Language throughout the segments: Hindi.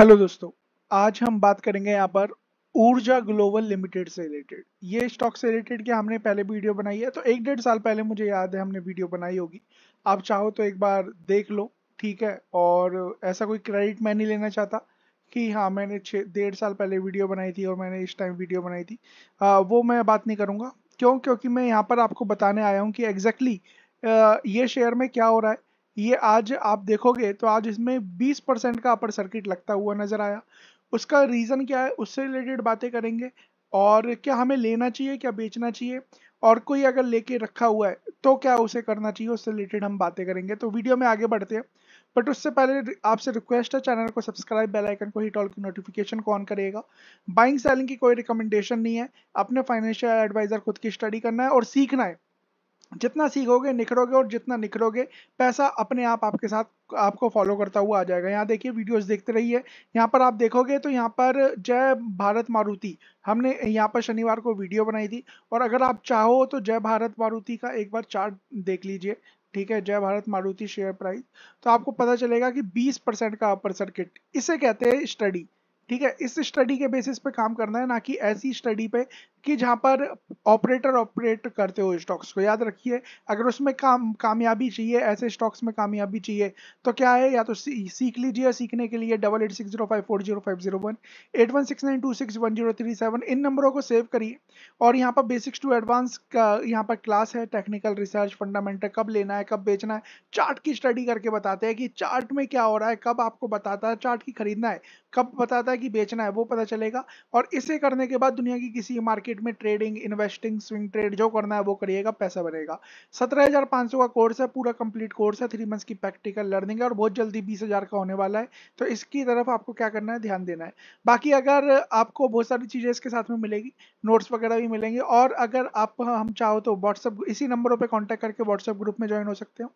हेलो दोस्तों आज हम बात करेंगे यहाँ पर ऊर्जा ग्लोबल लिमिटेड से रिलेटेड ये स्टॉक से रिलेटेड क्या हमने पहले वीडियो बनाई है तो एक डेढ़ साल पहले मुझे याद है हमने वीडियो बनाई होगी आप चाहो तो एक बार देख लो ठीक है और ऐसा कोई क्रेडिट मैं नहीं लेना चाहता कि हाँ मैंने छः डेढ़ साल पहले वीडियो बनाई थी और मैंने इस टाइम वीडियो बनाई थी आ, वो मैं बात नहीं करूँगा क्यों क्योंकि मैं यहाँ पर आपको बताने आया हूँ कि एग्जैक्टली exactly, ये शेयर में क्या हो रहा है ये आज आप देखोगे तो आज इसमें 20 परसेंट का अपर सर्किट लगता हुआ नजर आया उसका रीज़न क्या है उससे रिलेटेड बातें करेंगे और क्या हमें लेना चाहिए क्या बेचना चाहिए और कोई अगर लेके रखा हुआ है तो क्या उसे करना चाहिए उससे रिलेटेड हम बातें करेंगे तो वीडियो में आगे बढ़ते हैं बट उससे पहले आपसे रिक्वेस्ट है चैनल को सब्सक्राइब बेल आइकन को हिट ऑल की नोटिफिकेशन को ऑन करेगा बाइंग सेलिंग की कोई रिकमेंडेशन नहीं है अपने फाइनेंशियल एडवाइजर खुद की स्टडी करना है और सीखना है जितना सीखोगे निखरोगे और जितना निखरोगे पैसा अपने आप आपके साथ आपको फॉलो करता हुआ आ जाएगा यहाँ देखिए वीडियोस देखते रहिए यहाँ पर आप देखोगे तो यहाँ पर जय भारत मारुति हमने यहाँ पर शनिवार को वीडियो बनाई थी और अगर आप चाहो तो जय भारत मारुति का एक बार चार्ट देख लीजिए ठीक है जय भारत मारुति शेयर प्राइस तो आपको पता चलेगा कि बीस परसेंट का अपर सर्किट इसे कहते हैं स्टडी ठीक है इस स्टडी के बेसिस पे काम करना है ना कि ऐसी स्टडी पे कि जहाँ पर ऑपरेटर ऑपरेट करते हो स्टॉक्स को याद रखिए अगर उसमें काम कामयाबी चाहिए ऐसे स्टॉक्स में कामयाबी चाहिए तो क्या है या तो सी, सीख लीजिए सीखने के लिए double eight six zero five four zero five zero one eight one six nine two six one zero three seven इन नंबरों को सेव करिए और यहाँ पर बेसिक्स टू एडवांस का यहाँ पर क्लास है टेक्निकल रिसर्च फंडामेंटल कब लेना है कब बेचना है चार्ट की स्टडी करके बताते हैं कि चार्ट में क्या हो रहा है कब आपको बताता है चार्ट की खरीदना है कब बताता है कि बेचना है वो पता चलेगा और इसे करने के बाद दुनिया की किसी मार्केट में ट्रेडिंग इन्वेस्टिंग स्विंग ट्रेड जो करना है वो करिएगा पैसा बनेगा सत्रह हजार पांच सौ का कोर्स है पूरा कंप्लीट कोर्स है थ्री मंथ्स की प्रैक्टिकल लर्निंग है और बहुत जल्दी बीस हजार का होने वाला है तो इसकी तरफ आपको क्या करना है ध्यान देना है बाकी अगर आपको बहुत सारी चीज़ें इसके साथ में मिलेगी नोट्स वगैरह भी मिलेंगे और अगर आप हम चाहो तो व्हाट्सएप इसी नंबरों पर कॉन्टैक्ट करके व्हाट्सएप ग्रुप में ज्वाइन हो सकते हो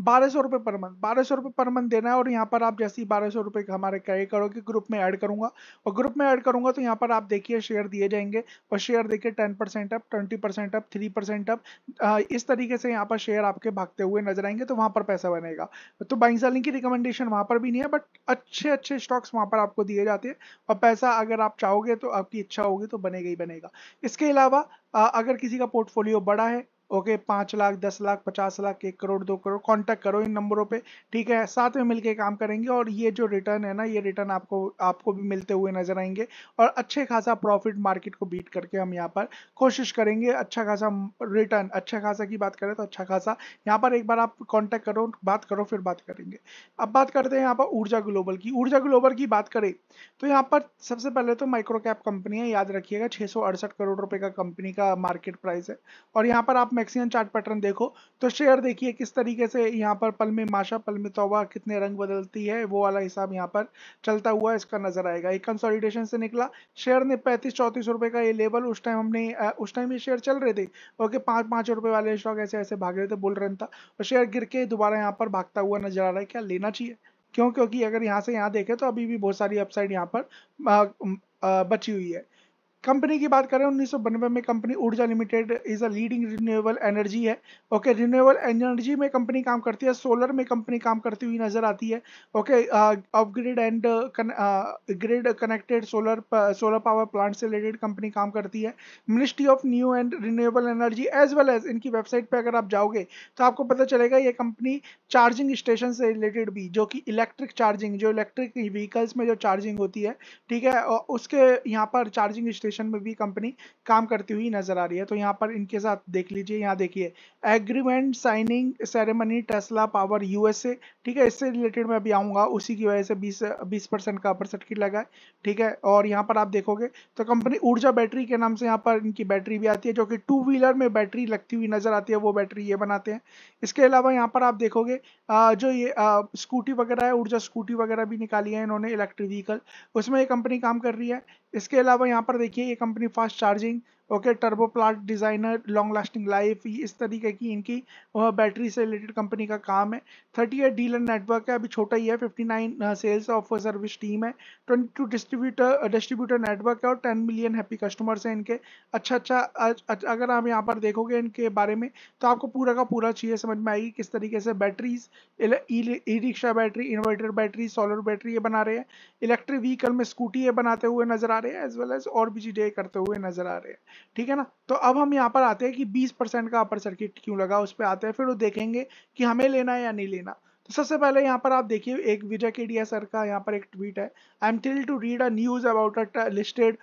बारह सौ रुपये पर मंथ बारह सौ रुपये पर मंथ देना है और यहाँ पर आप जैसे ही बारह सौ रुपये हमारे कैरी करोगे ग्रुप में ऐड करूँगा और ग्रुप में ऐड करूंगा तो यहाँ पर आप देखिए शेयर दिए जाएंगे और शेयर देखिए ten percent up twenty percent up three percent up इस तरीके से यहाँ पर शेयर आपके भागते हुए नजर आएंगे तो वहाँ पर पैसा बनेगा तो बाइंग सेलिंग की रिकमेंडेशन वहाँ पर भी नहीं है बट अच्छे अच्छे स्टॉक्स वहाँ पर आपको दिए जाते हैं और पैसा अगर आप चाहोगे तो आपकी इच्छा होगी तो बनेगा ही बनेगा इसके अलावा अगर किसी का पोर्टफोलियो बड़ा है ओके पाँच लाख दस लाख पचास लाख एक करोड़ दो करोड़ कांटेक्ट करो इन नंबरों पे ठीक है साथ में मिलके काम करेंगे और ये जो रिटर्न है ना ये रिटर्न आपको आपको भी मिलते हुए नजर आएंगे और अच्छे खासा प्रॉफिट मार्केट को बीट करके हम यहाँ पर कोशिश करेंगे अच्छा खासा रिटर्न अच्छा खासा की बात करें तो अच्छा खासा यहाँ पर एक बार आप कॉन्टैक्ट करो बात करो फिर बात करेंगे अब बात करते हैं यहाँ पर ऊर्जा ग्लोबल की ऊर्जा ग्लोबल की बात करें तो यहाँ पर सबसे पहले तो माइक्रो कैप कंपनी है याद रखिएगा छः करोड़ रुपये का कंपनी का मार्केट प्राइस है और यहाँ पर आप मैक्सियन चार्ट पैटर्न देखो तो शेयर देखिए किस तरीके से यहाँ पर पल में माशा पल में तोबा कितने रंग बदलती है वो वाला हिसाब यहाँ पर चलता हुआ इसका नजर आएगा एक कंसोलिडेशन से निकला शेयर ने पैंतीस चौंतीस रुपए का ये लेवल उस टाइम हमने उस टाइम ये शेयर चल रहे थे ओके पाँच पाँच रुपए वाले स्टॉक ऐसे ऐसे भाग रहे थे बुल रन था और शेयर गिर के दोबारा यहाँ पर भागता हुआ नजर आ रहा है क्या लेना चाहिए क्यों क्योंकि अगर यहाँ से यहाँ देखें तो अभी भी बहुत सारी अपसाइड यहाँ पर बची हुई है कंपनी की बात करें उन्नीस में company Urja limited is a leading renewable energy है ओके रिन्यूएबल एनर्जी में कंपनी काम करती है सोलर में कंपनी काम करती हुई नजर आती है okay upgrade and grid connected solar solar power plant से रिलेटेड कंपनी काम करती है ministry of new and renewable energy as well as इनकी वेबसाइट पर अगर आप जाओगे तो आपको पता चलेगा ये कंपनी चार्जिंग स्टेशन से रिलेटेड भी जो कि इलेक्ट्रिक चार्जिंग जो इलेक्ट्रिक व्हीकल्स में जो चार्जिंग होती है ठीक है उसके यहाँ पर चार्जिंग स्टेशन कॉर्पोरेशन में भी कंपनी काम करती हुई नजर आ रही है तो यहाँ पर इनके साथ देख लीजिए यहाँ देखिए agreement signing ceremony Tesla power USA ठीक है इससे रिलेटेड मैं अभी आऊंगा उसी की वजह से बीस बीस परसेंट का अपर सर्किट लगा है ठीक है और यहाँ पर आप देखोगे तो कंपनी ऊर्जा बैटरी के नाम से यहाँ पर इनकी बैटरी भी आती है जो कि टू व्हीलर में बैटरी लगती हुई नजर आती है वो बैटरी ये बनाते हैं इसके अलावा यहाँ पर आप देखोगे जो ये स्कूटी वगैरह है ऊर्जा स्कूटी वगैरह भी निकाली है इन्होंने इलेक्ट्रिक व्हीकल उसमें ये कंपनी काम कर रही है इसके अलावा यहाँ पर देखिए ये company fast charging okay turbo plant designer long lasting life इस तरीके की इनकी बैटरी से रिलेटेड कंपनी का काम है थर्टी एट डीलर नेटवर्क है अभी छोटा ही है fifty nine sales of service team है twenty two distributor distributor network है और टेन मिलियन हैप्पी कस्टमर्स हैं इनके अच्छा अच्छा अगर आप यहाँ पर देखोगे इनके बारे में तो आपको पूरा का पूरा चीज़ें समझ में आएगी किस तरीके से batteries e rickshaw battery inverter battery solar battery ये बना रहे हैं इलेक्ट्रिक व्हीकल में स्कूटी ये बनाते हुए नजर आ रहे हैं एज वेल एज और बिजी डे करते हुए नजर आ रहे हैं ठीक है ना तो अब हम यहाँ पर आते हैं कि 20 परसेंट का अपर सर्किट क्यों लगा उस पर आते हैं फिर वो देखेंगे कि हमें लेना है या नहीं लेना तो सबसे पहले यहाँ पर आप देखिए एक विजय केडिया सर का यहाँ पर एक ट्वीट है I am thrill to read a news about a listed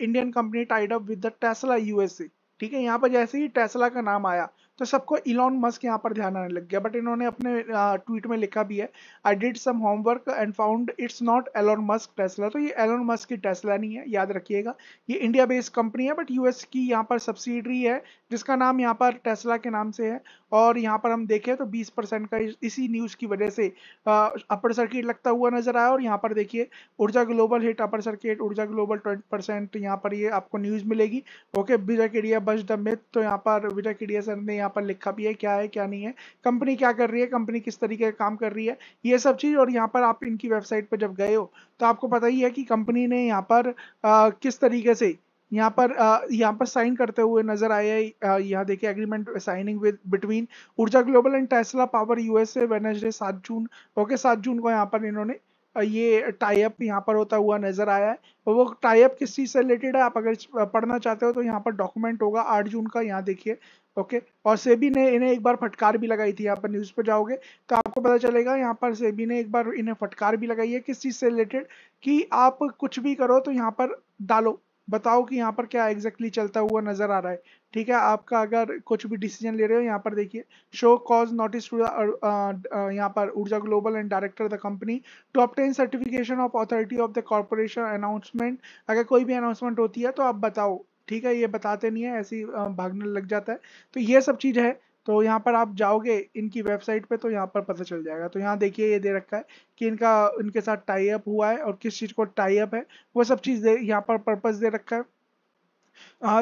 Indian company tied up with the Tesla USA ठीक है यहाँ पर जैसे ही टेस्ला का नाम आया तो सबको इलॉन मस्क यहाँ पर ध्यान आने लग गया बट इन्होंने अपने ट्वीट में लिखा भी है I did some homework and found it's not Elon Musk Tesla तो ये एलॉन मस्क की टेस्ला नहीं है याद रखिएगा ये इंडिया बेस्ड कंपनी है बट यूएस की यहाँ पर सब्सिडरी है जिसका नाम यहाँ पर टेस्ला के नाम से है और यहाँ पर हम देखें तो 20 परसेंट का इसी न्यूज़ की वजह से अपर सर्किट लगता हुआ नजर आया और यहाँ पर देखिए Urja global hit upper circuit Urja global twenty percent यहाँ पर ये आपको न्यूज़ मिलेगी ओके विजय केडिया बज द मिथ तो यहाँ पर विजय केडिया सर ने यहाँ यहाँ पर लिखा भी है क्या है क्या नहीं है कंपनी क्या कर रही है कंपनी किस तरीके का काम कर रही है ये सब चीज़ और यहाँ पर आप इनकी वेबसाइट पर जब गए हो तो आपको पता ही है कि कंपनी ने यहाँ पर आ, किस तरीके से यहाँ पर यहाँ पर साइन करते हुए नजर आए यहाँ देखिए agreement signing with between Urja global and Tesla power USA Wednesday सात जून ओके सात जून को यहाँ पर इन्होंने ये टाइप यहाँ पर होता हुआ नजर आया है वो टाइप किस चीज़ से रिलेटेड है आप अगर पढ़ना चाहते हो तो यहाँ पर डॉक्यूमेंट होगा आठ जून का यहाँ देखिए ओके और सेबी ने इन्हें एक बार फटकार भी लगाई थी यहाँ पर न्यूज़ पर जाओगे तो आपको पता चलेगा यहाँ पर सेबी ने एक बार इन्हें फटकार भी लगाई है किस चीज़ से रिलेटेड कि आप कुछ भी करो तो यहाँ पर डालो बताओ कि यहाँ पर क्या एग्जैक्टली exactly चलता हुआ नजर आ रहा है ठीक है आपका अगर कुछ भी डिसीजन ले रहे हो यहाँ पर देखिए शो कॉज नोटिस टू यहाँ पर Urja global and director the company to obtain certification of authority of the corporation announcement अगर कोई भी अनाउंसमेंट होती है तो आप बताओ ठीक है ये बताते नहीं है ऐसी uh, भागने लग जाता है तो ये सब चीज़ है तो यहाँ पर आप जाओगे इनकी वेबसाइट पे तो यहाँ पर पता चल जाएगा तो यहाँ देखिए ये दे रखा है कि इनका इनके साथ टाई अप हुआ है और किस चीज़ को टाई अप है वो सब चीज़ दे यहाँ पर पर्पज़ दे रखा है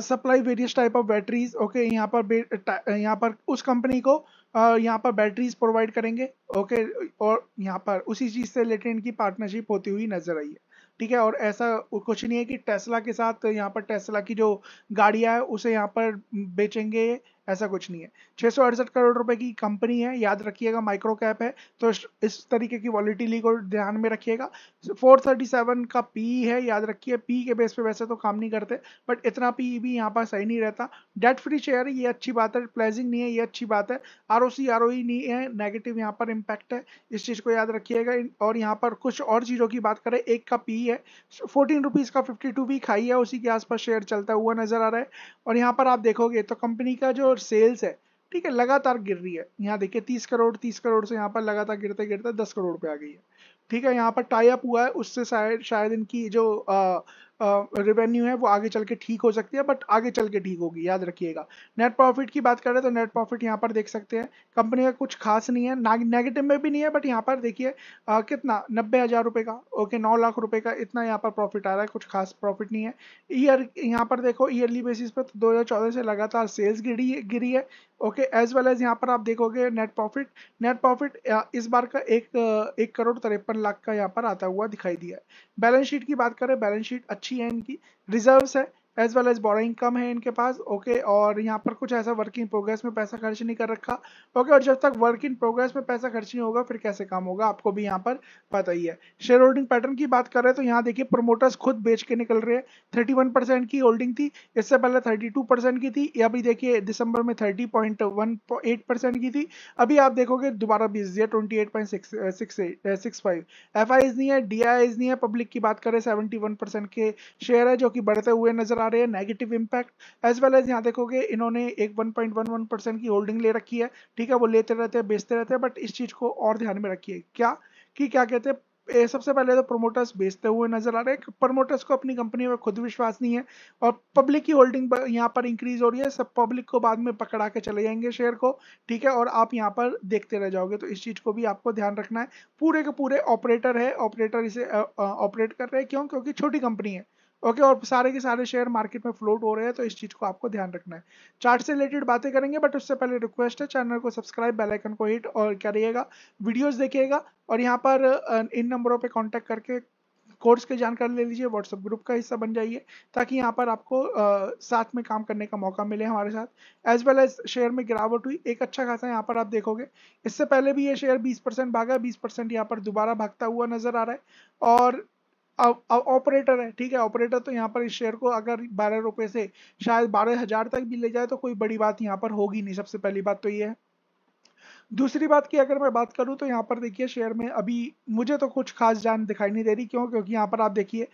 supply various type of batteries okay यहाँ पर यहाँ पर उस कंपनी को uh, यहाँ पर बैटरीज प्रोवाइड करेंगे ओके okay, और यहाँ पर उसी चीज़ से रिलेटेड इनकी पार्टनरशिप होती हुई नजर आई है ठीक है और ऐसा कुछ नहीं है कि टेस्ला के साथ यहाँ पर टेस्ला की जो गाड़ियाँ है उसे यहाँ पर बेचेंगे ऐसा कुछ नहीं है छः करोड़ रुपए की कंपनी है याद रखिएगा माइक्रो कैप है तो इस तरीके की वॉलिटिली को ध्यान में रखिएगा 437 का पी है याद रखिए पी के बेस पे वैसे तो काम नहीं करते बट इतना पी भी यहाँ पर सही नहीं रहता डेट फ्री शेयर है ये अच्छी बात है प्लेजिंग नहीं है ये अच्छी बात है आर ओ e नहीं है नेगेटिव यहाँ पर इम्पैक्ट है इस चीज़ को याद रखिएगा और यहाँ पर कुछ और चीज़ों की बात करें एक का पी है फोर्टीन रुपीज़ का फिफ्टी टू भी खाई है उसी के आसपास शेयर चलता हुआ नजर आ रहा है और यहाँ पर आप देखोगे तो कंपनी का जो सेल्स है ठीक है लगातार गिर रही है यहाँ देखिए तीस करोड़ तीस करोड़ से यहाँ पर लगातार गिरते गिरते दस करोड़ पे आ गई है ठीक है यहाँ पर टाई अप हुआ है उससे शायद शायद इनकी जो रेवेन्यू है वो आगे चल के ठीक हो सकती है बट आगे चल के ठीक होगी याद रखिएगा नेट प्रॉफिट की बात करें तो नेट प्रॉफिट यहाँ पर देख सकते हैं कंपनी का कुछ खास नहीं है नेगेटिव में भी नहीं है बट यहाँ पर देखिए कितना नब्बे हज़ार रुपये का ओके नौ लाख रुपये का इतना यहाँ पर प्रॉफिट आ रहा है कुछ खास प्रॉफिट नहीं है ईयर यहाँ पर देखो ईयरली बेसिस पर तो दो से लगातार सेल्स गिरी गिरी है ओके एज वेल एज यहाँ पर आप देखोगे नेट प्रॉफिट नेट प्रॉफिट इस बार का एक एक करोड़ तिरपन लाख का यहाँ पर आता हुआ दिखाई दिया है बैलेंस शीट की बात करें बैलेंस शीट अच्छी है इनकी रिजर्व्स है एज वेल एज बॉरिंग कम है इनके पास ओके okay, और यहाँ पर कुछ ऐसा वर्क इन प्रोग्रेस में पैसा खर्च नहीं कर रखा ओके okay, और जब तक वर्क इन प्रोग्रेस में पैसा खर्च नहीं होगा फिर कैसे काम होगा आपको भी यहाँ पर पता ही है शेयर होल्डिंग पैटर्न की बात कर रहे हैं तो यहाँ देखिए प्रोमोटर्स खुद बेच के निकल रहे हैं थर्टी वन परसेंट की होल्डिंग थी इससे पहले थर्टी टू परसेंट की थी अभी देखिए दिसंबर में thirty point one eight percent की थी अभी आप देखोगे दोबारा बीस दिया twenty eight point six six six five F I नहीं है डी आई नहीं है पब्लिक की बात करें सेवेंटी वन परसेंट के शेयर है जो कि बढ़ते हुए नजर आ आ रहे हैं negative impact as well as यहाँ देखोगे इन्होंने एक वन परसेंट की होल्डिंग ले रखी है ठीक है वो लेते रहते हैं बेचते रहते हैं बट इस चीज़ को और ध्यान में रखिए क्या कि क्या कहते हैं सबसे पहले तो प्रोमोटर्स बेचते हुए नजर आ रहे हैं प्रमोटर्स को अपनी कंपनी में खुद विश्वास नहीं है और पब्लिक की होल्डिंग यहाँ पर इंक्रीज हो रही है सब पब्लिक को बाद में पकड़ा के चले जाएंगे शेयर को ठीक है और आप यहाँ पर देखते रह जाओगे तो इस चीज़ को भी आपको ध्यान रखना है पूरे के पूरे ऑपरेटर है ऑपरेटर इसे ऑपरेट कर रहे हैं क्यों क्योंकि छोटी कंपनी है ओके okay, और सारे के सारे शेयर मार्केट में फ्लोट हो रहे हैं तो इस चीज़ को आपको ध्यान रखना है चार्ट से रिलेटेड बातें करेंगे बट उससे पहले रिक्वेस्ट है चैनल को सब्सक्राइब बेल आइकन को हिट और करिएगा वीडियोस देखिएगा और यहाँ पर इन नंबरों पे कांटेक्ट करके कोर्स की जानकारी ले लीजिए व्हाट्सएप ग्रुप का हिस्सा बन जाइए ताकि यहाँ पर आपको आ, साथ में काम करने का मौका मिले हमारे साथ एज वेल एज शेयर में गिरावट हुई एक अच्छा खासा यहाँ पर आप देखोगे इससे पहले भी ये शेयर 20 परसेंट भागा 20 परसेंट यहाँ पर दोबारा भागता हुआ नजर आ रहा है और ऑपरेटर है ठीक है ऑपरेटर तो यहाँ पर इस शेयर को अगर बारह रुपए से शायद बारह हजार तक भी ले जाए तो कोई बड़ी बात यहाँ पर होगी नहीं सबसे पहली बात तो ये है दूसरी बात की अगर मैं बात करूं तो यहाँ पर देखिए शेयर में अभी मुझे तो कुछ खास जान दिखाई नहीं दे रही क्यों क्योंकि यहाँ पर आप देखिए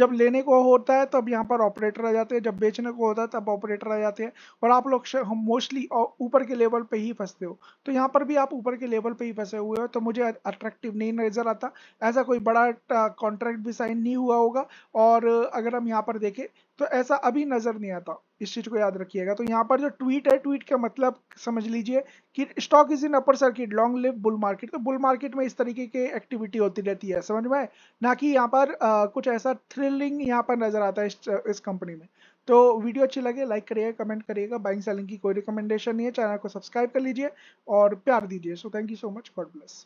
जब लेने को होता है तब यहाँ पर ऑपरेटर आ जाते हैं जब बेचने को होता है तब ऑपरेटर आ जाते हैं और आप लोग मोस्टली ऊपर के लेवल पर ही फंसते हो तो यहाँ पर भी आप ऊपर के लेवल पर ही फंसे हुए हो तो मुझे अट्रैक्टिव नहीं नजर आता ऐसा कोई बड़ा कॉन्ट्रैक्ट भी साइन नहीं हुआ होगा और अगर हम यहाँ पर देखें तो ऐसा अभी नज़र नहीं आता इस चीज़ को याद रखिएगा तो यहाँ पर जो ट्वीट है ट्वीट का मतलब समझ लीजिए कि stock is in upper circuit long live bull market तो बुल मार्केट में इस तरीके की एक्टिविटी होती रहती है समझ में ना कि यहाँ पर आ, कुछ ऐसा थ्रिलिंग यहाँ पर नज़र आता है इस, इस कंपनी में तो वीडियो अच्छी लगे लाइक करिएगा कमेंट करिएगा बाइंग सेलिंग की कोई रिकमेंडेशन नहीं है चैनल को सब्सक्राइब कर लीजिए और प्यार दीजिए so thank you so much God bless